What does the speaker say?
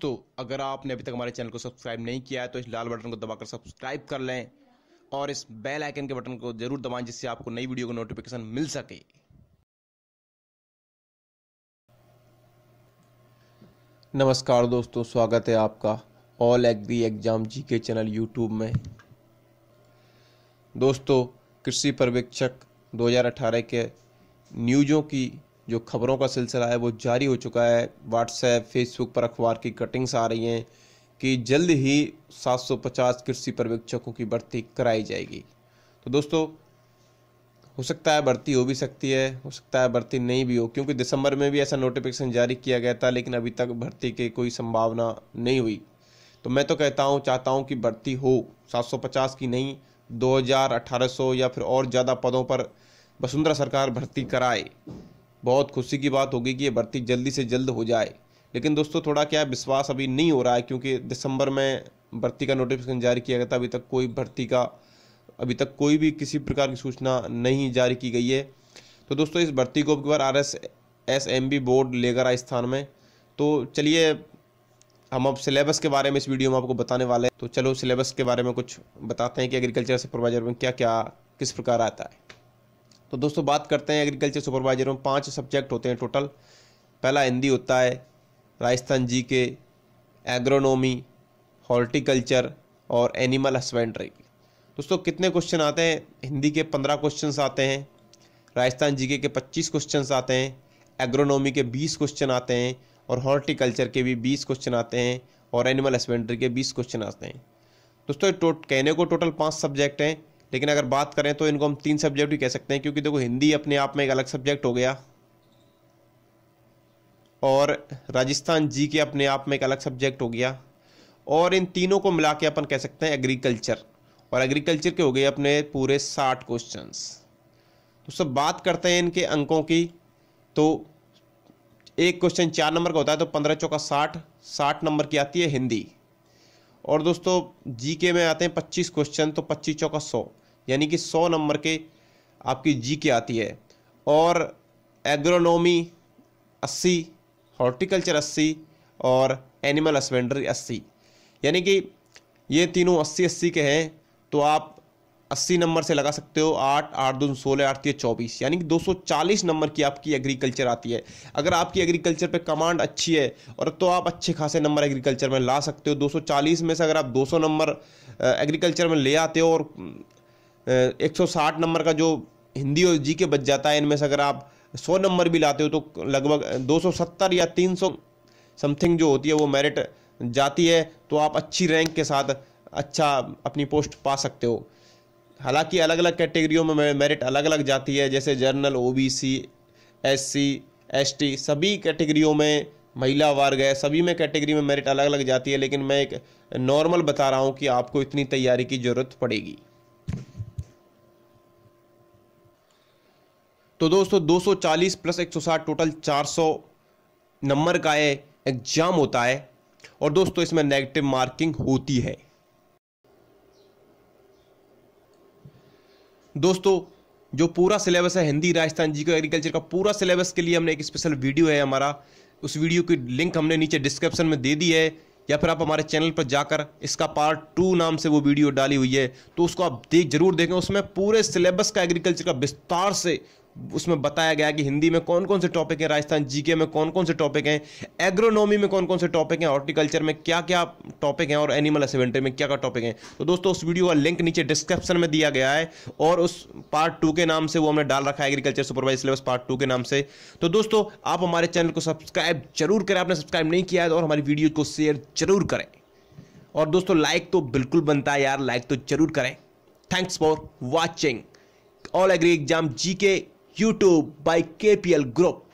दोस्तों अगर आपने अभी तक हमारे चैनल को सब्सक्राइब नहीं किया है तो इस लाल बटन को दबाकर सब्सक्राइब कर लें और इस बेल आइकन के बटन को जरूर दबाएं जिससे आपको नई वीडियो का नोटिफिकेशन मिल सके नमस्कार दोस्तों स्वागत है आपका ऑल एग्री एग्जाम जी के चैनल यूट्यूब में दोस्तों कृषि पर्यवेक्षक 2018 के न्यूज़ों की जो खबरों का सिलसिला है वो जारी हो चुका है व्हाट्सएप फेसबुक पर अखबार की कटिंग्स आ रही हैं कि जल्द ही 750 कृषि पर्यवेक्षकों की भर्ती कराई जाएगी तो दोस्तों हो सकता है भर्ती हो भी सकती है हो सकता है भर्ती नहीं भी हो क्योंकि दिसंबर में भी ऐसा नोटिफिकेशन जारी किया गया था लेकिन अभी तक भर्ती की कोई संभावना नहीं हुई तो मैं तो कहता हूँ चाहता हूँ कि भर्ती हो 750 की नहीं 2000, 1800 या फिर और ज़्यादा पदों पर वसुंधरा सरकार भर्ती कराए बहुत खुशी की बात होगी कि ये भर्ती जल्दी से जल्द हो जाए लेकिन दोस्तों थोड़ा क्या विश्वास अभी नहीं हो रहा है क्योंकि दिसंबर में भर्ती का नोटिफिकेशन जारी किया गया था अभी तक कोई भर्ती का अभी तक कोई भी किसी प्रकार की सूचना नहीं जारी की गई है तो दोस्तों इस भर्ती को अब बार R S S M B board लेकर आए स्थान में तो चलिए हम अब सिलेबस के बारे में इस वीडियो में आपको बताने वाले हैं तो चलो सिलेबस के बारे में कुछ बताते हैं कि एग्रीकल्चर सुपरवाइजर में क्या क्या किस प्रकार आता है तो दोस्तों बात करते हैं एग्रीकल्चर सुपरवाइजर में पाँच सब्जेक्ट होते हैं टोटल पहला हिंदी होता है राजस्थान जी के एग्रोनॉमी हॉर्टिकल्चर और एनिमल हस्बेंड्री दोस्तों कितने क्वेश्चन आते हैं हिंदी के पंद्रह क्वेश्चन आते हैं राजस्थान जी के पच्चीस क्वेश्चन आते हैं एग्रोनॉमी के बीस क्वेश्चन आते हैं और हॉर्टिकल्चर के भी बीस क्वेश्चन आते हैं और एनिमल हस्बेंड्री के बीस क्वेश्चन आते हैं दोस्तों कहने को टोटल पाँच सब्जेक्ट हैं लेकिन अगर बात करें तो इनको हम तीन सब्जेक्ट भी कह सकते हैं क्योंकि देखो हिंदी अपने आप में एक अलग सब्जेक्ट हो गया और राजस्थान जी के अपने आप में एक अलग सब्जेक्ट हो गया और इन तीनों को मिला के अपन कह सकते हैं एग्रीकल्चर और एग्रीकल्चर के हो गए अपने पूरे साठ क्वेश्चन तो सब बात करते हैं इनके अंकों की तो एक क्वेश्चन चार नंबर का होता है तो पंद्रह चौका साठ साठ नंबर की आती है हिंदी और दोस्तों जीके में आते हैं पच्चीस क्वेश्चन तो पच्चीस चौका सौ यानी कि सौ नंबर के आपकी जीके आती है और एग्रोनॉमी अस्सी हॉर्टिकल्चर अस्सी और एनिमल हस्बेंड्री अस्सी यानी कि ये तीनों अस्सी अस्सी के हैं तो आप अस्सी नंबर से लगा सकते हो आठ आठ दो सोलह आठ है चौबीस यानी कि दो सौ चालीस नंबर की आपकी एग्रीकल्चर आती है अगर आपकी एग्रीकल्चर पे कमांड अच्छी है और तो आप अच्छे खासे नंबर एग्रीकल्चर में ला सकते हो दो सौ चालीस में से अगर आप दो सौ नंबर एग्रीकल्चर में ले आते हो और एक सौ साठ नंबर का जो हिंदी और जी के बच जाता है इनमें से अगर आप सौ नंबर भी लाते हो तो लगभग दो सौ सत्तर या तीन सौ समथिंग जो होती है वो मेरिट जाती है तो आप अच्छी रैंक के साथ अच्छा अपनी पोस्ट पा सकते हो हालांकि अलग अलग कैटेगरियों में मेरिट अलग अलग जाती है जैसे general O B C S C S T सभी कैटेगरियों में महिला वर्ग है सभी में कैटेगरी में मेरिट अलग अलग जाती है लेकिन मैं एक नॉर्मल बता रहा हूँ कि आपको इतनी तैयारी की ज़रूरत पड़ेगी तो दोस्तों 240 प्लस 160 टोटल 400 नंबर का ये एग्जाम होता है और दोस्तों इसमें नेगेटिव मार्किंग होती है दोस्तों जो पूरा सिलेबस है हिंदी राजस्थान जी एग्रीकल्चर का पूरा सिलेबस के लिए हमने एक स्पेशल वीडियो है हमारा उस वीडियो की लिंक हमने नीचे डिस्क्रिप्शन में दे दी है या फिर आप हमारे चैनल पर जाकर इसका पार्ट टू नाम से वो वीडियो डाली हुई है तो उसको आप देख जरूर देखें उसमें पूरे सिलेबस का एग्रीकल्चर का विस्तार से उसमें बताया गया कि हिंदी में कौन कौन से टॉपिक हैं राजस्थान जीके में कौन कौन से टॉपिक हैं एग्रोनॉमी में कौन कौन से टॉपिक हैं हॉर्टिकल्चर में क्या क्या टॉपिक हैं और एनिमल हस्बेंड्री में क्या क्या टॉपिक हैं तो दोस्तों उस वीडियो का लिंक नीचे डिस्क्रिप्शन में दिया गया है और उस पार्ट टू के नाम से वो हमने डाल रखा है agriculture supervise syllabus part two के नाम से तो दोस्तों आप हमारे चैनल को सब्सक्राइब जरूर करें आपने सब्सक्राइब नहीं किया है तो और हमारी वीडियो को शेयर जरूर करें और दोस्तों लाइक तो बिल्कुल बनता है यार लाइक तो जरूर करें thanks for watching all agri exam जी के YouTube by KPL Group.